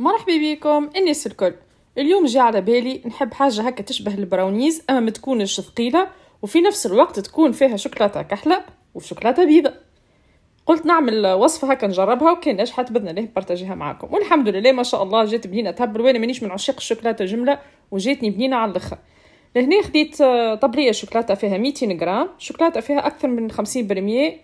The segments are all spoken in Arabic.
مرحبا بكم الناس الكل اليوم جا على بالي نحب حاجة هكا تشبه البراونيز أما ما تكونش ثقيلة وفي نفس الوقت تكون فيها شوكولاتة كحلة وشوكولاتة بيضة قلت نعمل وصفة هكا نجربها وكان نجحت بإذن الله نبارتاجيها معاكم والحمد لله ما شاء الله جات بنينة تهبل وأنا مانيش من عشاق الشوكولاتة جملة وجاتني بنينة على الآخر لهنا خديت آه، طبلية شوكولاتة فيها 200 غرام شوكولاتة فيها أكثر من 50%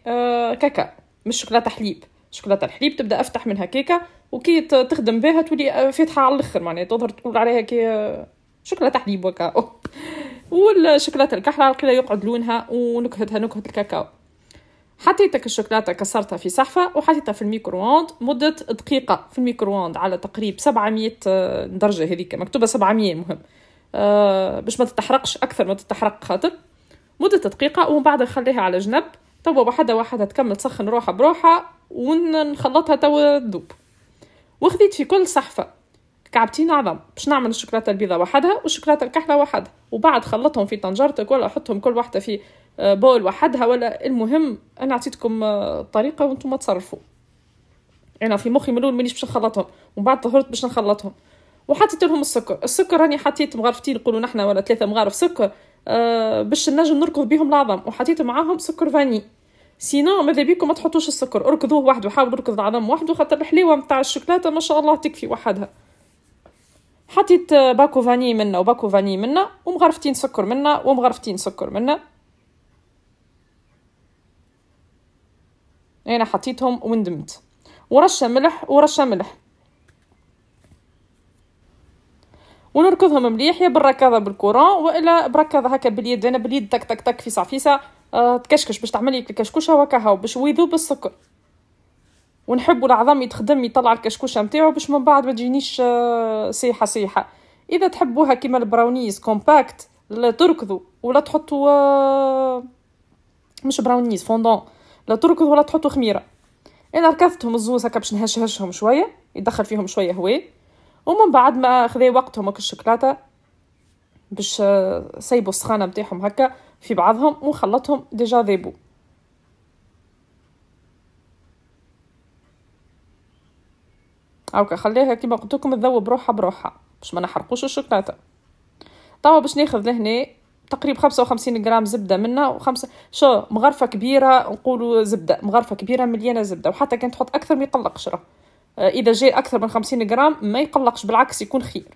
آه، كاكا مش شوكولاتة حليب شوكولاتة الحليب تبدا افتح منها كيكه وكي تخدم بها تولي آه، فاتحه على الاخر معناها تظهر تقول عليها كي آه، شكلها تحليب وكاو والشوكولاته الكحله على يقعد لونها ونكهتها نكهه الكاكاو حطيتك الشوكولاته كسرتها في صحفه وحطيتها في الميكرووند مده دقيقه في الميكرووند على تقريب 700 آه، درجه هذيك مكتوبه 700 المهم آه باش ما تتحرقش اكثر ما تتحرق خاطر مده دقيقه ومن بعد نخليها على جنب توا وحدها وحدها تكمل تسخن روحها بروحها ونخلطها توا تذوب وخذيت في كل صحفه كعبتين عظم باش نعمل الشوكولاته البيضاء وحدها والشوكولاته الكحله وحدها وبعد خلطهم في طنجرتك ولا حطهم كل واحده في آه، بول وحدها ولا المهم انا عطيتكم الطريقه آه، وانتم تصرفوا انا في مخي ملول مانيش باش نخلطهم ومن بعد ظهرت باش نخلطهم وحطيت لهم السكر السكر راني حطيت مغرفتين نقولوا نحنا ولا ثلاثه مغارف سكر أه باش نجم نركض بهم العظم وحطيت معاهم سكر فاني سينا ماذا بيكم ما تحطوش السكر اركضوه وحده حاول اركض العظم وحده خاطر الحليوه نتاع الشوكولاته ما شاء الله تكفي وحدها حطيت باكو فاني منا وباكو فاني منا ومغرفتين سكر منا ومغرفتين سكر منا انا حطيتهم وندمت ورشه ملح ورشه ملح ونركضهم مليح يا بالركضه بالكورون والا بركضه هكا باليد انا باليد تك تك تك في صافيسة أه تكشكش باش تعمل لك الكشكوشه هاو باش ويذوب يذوب السكر ونحب العظام يتخدم يطلع الكشكوشه نتاعو باش من بعد ما تجينيش سيحه آه، سيحه اذا تحبوها كيما البراونيز كومباكت لا تركضوا ولا تحطوا آه، مش براونيز فوندون لا تركضوا ولا تحطوا خميره انا ركضتهم الزوز هكا باش نهشهشهم شويه يدخل فيهم شويه هواء ومن بعد ما خذي وقتهم هكا الشوكولاته باش آه، سيبوا السخانه نتاعهم هكا في بعضهم وخلطهم ديجا ذيبو هاكا خليها كيما قلت لكم تذوب بروحها بروحها باش ما نحرقوش الشوكولاته توا باش ناخذ لهنا تقريبا 55 غرام زبده منها وخمسة شو مغرفه كبيره نقولوا زبده مغرفه كبيره مليانه زبده وحتى كان تحط اكثر ما يقلقش راه آه، اذا جاء اكثر من 50 غرام ما يقلقش بالعكس يكون خير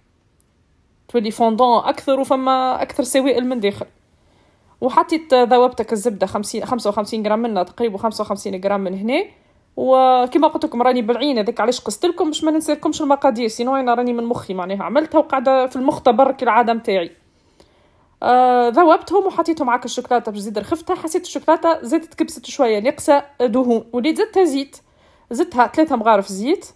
تولي فوندون اكثر وفما اكثر سوائل من داخل وحطيت ذوبتك الزبده 50 55 غرام منها تقريبا 55 غرام من هنا وكما قلت لكم راني بالعين هذاك علاش قست لكم باش ما ننساكمش المقادير سينو انا راني من مخي معناها عملتها وقاعده في المختبر كالعاده نتاعي آه ذوبتهم وحطيتهم معاك الشوكولاته باش زيد رخفتها حسيت الشوكولاته زادت كبست شويه ناقصه دهون وليت زدتها زيت زدتها ثلاثة مغارف زيت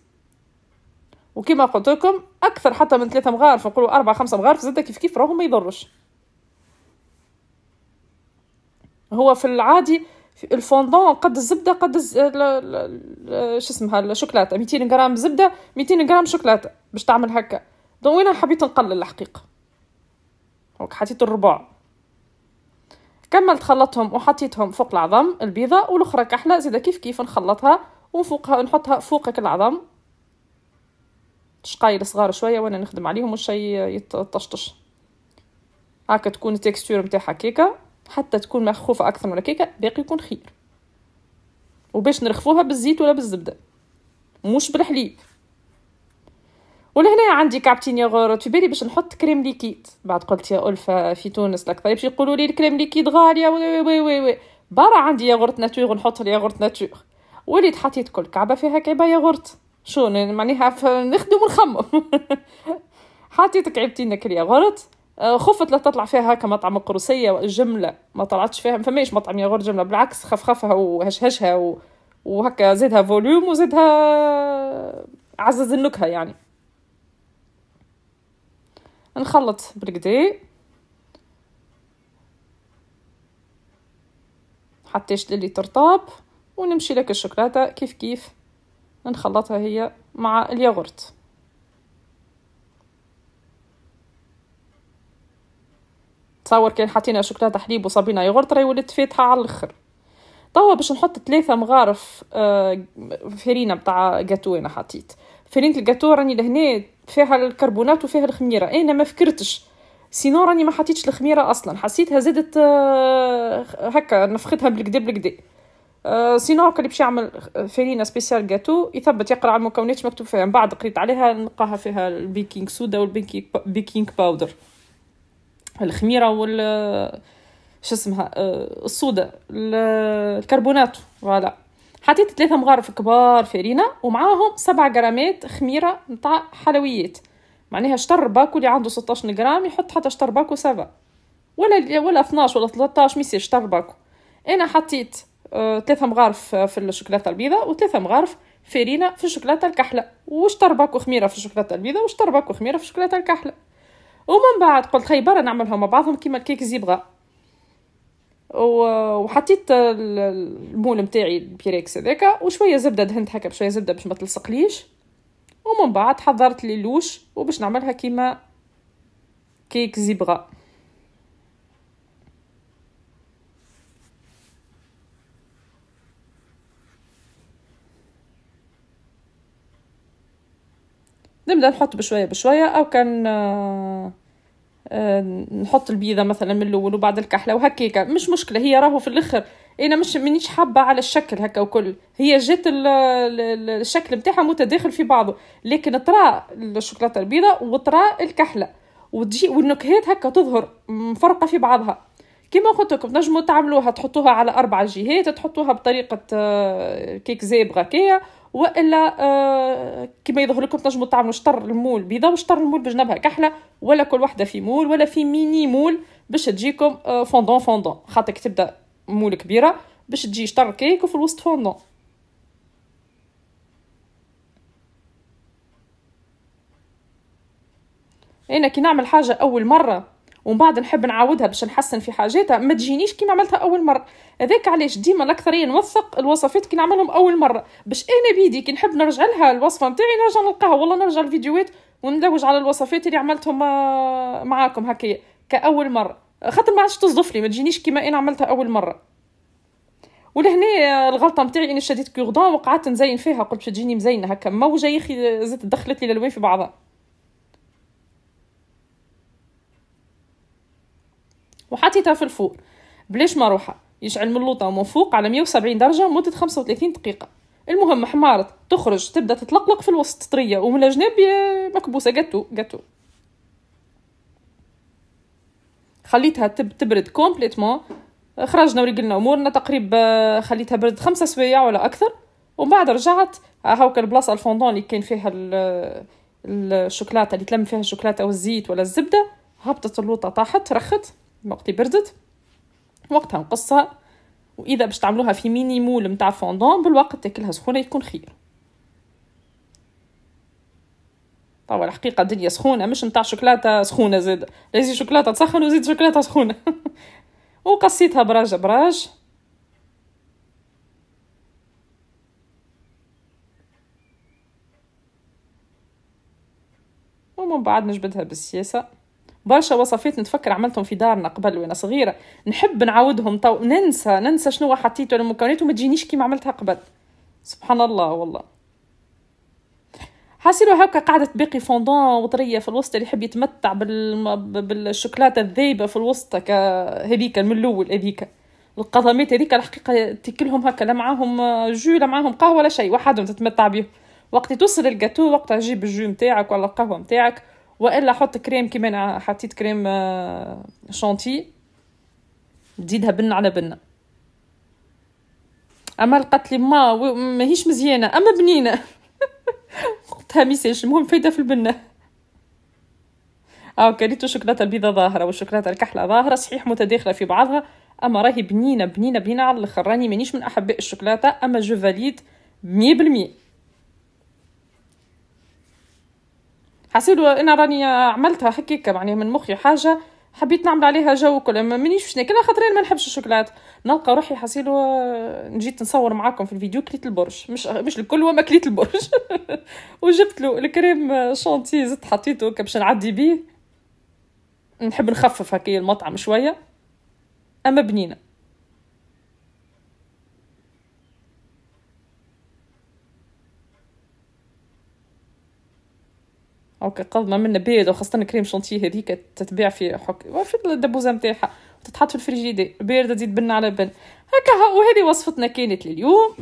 وكما قلت لكم اكثر حتى من ثلاثة مغارف نقولوا أربعة خمسة مغارف زدتها كيف كيف راهو ما يضرش هو في العادي الفوندون قد الزبده قد الز... شو اسمها الشوكولاته 200 غرام زبده 200 غرام شوكولاته باش تعمل هكا دونك وين حبيت نقلل الحقيقه دونك حطيت الربع كملت خلطتهم وحطيتهم فوق العظم البيضه والاخرى كحله زادا كيف كيف نخلطها وفوقها نحطها فوقك العظم شقايل صغار شويه وانا نخدم عليهم وش يتطشطش هكا تكون التكستور نتاعها كيكه حتى تكون مخفوفه اكثر من الكيكه باقي يكون خير وباش نرخفوها بالزيت ولا بالزبده مش بالحليب ولهنا عندي كابتن ياغورت في بالي باش نحط كريم ليكيد بعد قلت يا ألفة في تونس الاكثر يمشي طيب، يقولوا لي الكريم ليكيد غاليه وي وي وي وي برا عندي ياغورت ناتور نحط ياغورت ناتور وليت حطيت كل كعبة فيها كعباية غرت شو معناها نخدم ونخمم حطيت كعبتين نكرية غرت آه، خفت لا تطلع فيها هكا مطعم قروسية والجملة ما طلعتش فيها فماش مطعم يغور جملة بالعكس خفخفها وهشهشها و... وهكا زادها فوليوم وزادها عزز النكهة يعني نخلط بالكدي حتى يشد لي ترطاب ونمشي لك الشوكولاتة كيف كيف نخلطها هي مع الياغورت تصور كان حطينا شوكولاته حليب وصبينا ياغورت راهي ولات فاتحه على الاخر توا باش نحط ثلاثة مغارف آه، فرينة بتاع جاتو أنا حطيت فرينة الجاتو راني لهنا فيها الكربونات وفيها الخميرة أنا ما فكرتش سينو راني ما حطيتش الخميرة أصلا حسيتها زادت آه، هكا نفختها بالكدا بالكدا آه، سينو كان باش يعمل فرينه سبيسيال جاتو يثبت يقرا على المكونات مكتوب فيها من بعد قريت عليها نلقاها فيها البيكينغ سودا والبيكينغ باودر الخميره وال شو اسمها آه، الصودا الكربونات فوالا حطيت ثلاثة مغارف كبار فرينة ومعاهم سبع غرامات خميرة نتاع حلويات معناها شطر باكو اللي عنده 16 غرام يحط حتى شطر باكو سافا ولا ولا 12 ولا 13 ما شطر باكو انا حطيت ثلاثة مغارف في الشوكولاتة البيضة وثلاثة مغارف فرينة في الشوكولاتة الكحلة وشطربك وخميرة في الشوكولاتة واش وشطربك وخميرة في الشوكولاتة الكحلة ومن بعد قلت برا نعملهم مع بعضهم كيما الكيك زيبغا وحطيت المول نتاعي البيريكس هذاك وشويه زبده دهنت هكا بشويه زبده باش ما تلصقليش ومن بعد حضرت لي لوش وباش نعملها كيما كيك زيبغا نبدا نحط بشويه بشويه او كان آه، آه، نحط البيضه مثلا من الاول وبعد الكحله وهكيكا مش مشكله هي راهو في الاخر انا مش منيش حابه على الشكل هكا وكل هي جات الشكل نتاعها متداخل في بعضه لكن ترى الشوكولاته البيضه وترى الكحله وتجي والنكهات هكا تظهر مفرقه في بعضها كما قلت لكم تنجموا تعملوها تحطوها على اربع جهات تحطوها بطريقه آه، كيك زيبغا كيا والا آه كما يظهر لكم تنجموا تعملوا شطر المول بيضه وشطر المول بجنبها كحله ولا كل وحده في مول ولا في ميني مول باش تجيكم آه فوندون فوندون خاطر تبدا مول كبيره باش تجي شطر كيك وفي الوسط فوندون انا إيه، كي نعمل حاجه اول مره ومن بعد نحب نعاودها باش نحسن في حاجاتها ما تجينيش كيما عملتها اول مره هذاك علاش ديما الاكثريه نوثق الوصفات كي نعملهم اول مره باش انا بيدي كي نحب نرجع لها الوصفه نتاعي نرجع نلقاها والله نرجع الفيديوهات وندوج على الوصفات اللي عملتهم آه، معاكم هكايا كاول مره خاطر ما عادش تصدف لي ما تجينيش كيما انا عملتها اول مره ولهنا آه، الغلطه نتاعي اني شديت كوردون وقعدت نزين فيها قلت باش تجيني مزينه هكا موجه يا اخي زدت دخلت لي الالوان في بعضها وحطيتها في الفوق بلاش مروحه يشعل من اللوطه ومن فوق على 170 درجه مده 35 دقيقه المهم حمارت تخرج تبدا تتلقلق في الوسط طريه ومن الجناب مكبوسه جاتو جاتو خليتها تب تبرد كومبليتمون خرجنا ورجلنا امورنا تقريبا خليتها برد خمسة سوايع ولا اكثر ومن بعد رجعت هاوك البلاصه الفوندون اللي كان فيها الشوكولاته اللي تلم فيها الشوكولاته او الزيت ولا الزبده هبطت اللوطه طاحت رخت وقت بردت وقتها نقصها واذا باش تعملوها في مول نتاع فوندون بالوقت تاكلها سخونه يكون خير طبعا الحقيقه الدنيا سخونه مش نتاع شوكولاته سخونه زيد لازم شوكولاته تسخن وزيد شوكولاته سخونه وقصيتها براج براج ومن بعد نجبدها بالسياسه برشا وصفات نتفكر عملتهم في دارنا قبل وانا صغيره نحب نعاودهم طو... ننسى ننسى شنو حطيته المكونات وما تجينيش كيما عملتها قبل سبحان الله والله حاسيلو هكا قعدت باقي فوندون وطريه في الوسط اللي يحب يتمتع بالم... بالشوكولاته الذايبه في الوسط ك... هذيك من الاول هذيك القضامات هذيك الحقيقه تاكلهم هكا لا معاهم جو لا معاهم قهوه ولا شيء وحدهم تتمتع بيهم، وقت توصل الجاتو وقت تجيب الجو نتاعك ولا القهوه نتاعك والا حط كريم كيما انا حطيت كريم آه، شونتي تزيدها بنه على بنه اما لقات لي ما ماهيش مزيانه اما بنينه قلتها ميساج المهم فايده في البنه آه، او كريت الشوكولاته البيضه ظاهره والشوكولاته الكحله ظاهره صحيح متداخله في بعضها اما راهي بنينه بنينه بنينه على الاخر راني مانيش من احباء الشوكولاته اما جو فاليد 100% حسيت انا راني عملتها هكاك معناها يعني من مخي حاجه حبيت نعمل عليها جو كل ما مانيش باش ناكلها خاطر ما نحبش الشوكولات نلقى روحي حسيت جيت نصور معاكم في الفيديو كليت البرش مش مش الكل وما كليت البرش وجبت له الكريم شانتي زدت حطيته باش نعدي بيه نحب نخفف هكا المطعم شويه اما بنينه اوكي قضنا منا بيض وخاصه كريم شونتيه هذيك تتباع في حك وفي الدبوزه نتاعها تتحط في الفريجيدي بارده تزيد بن على بن هكا وهذه وصفتنا كانت لليوم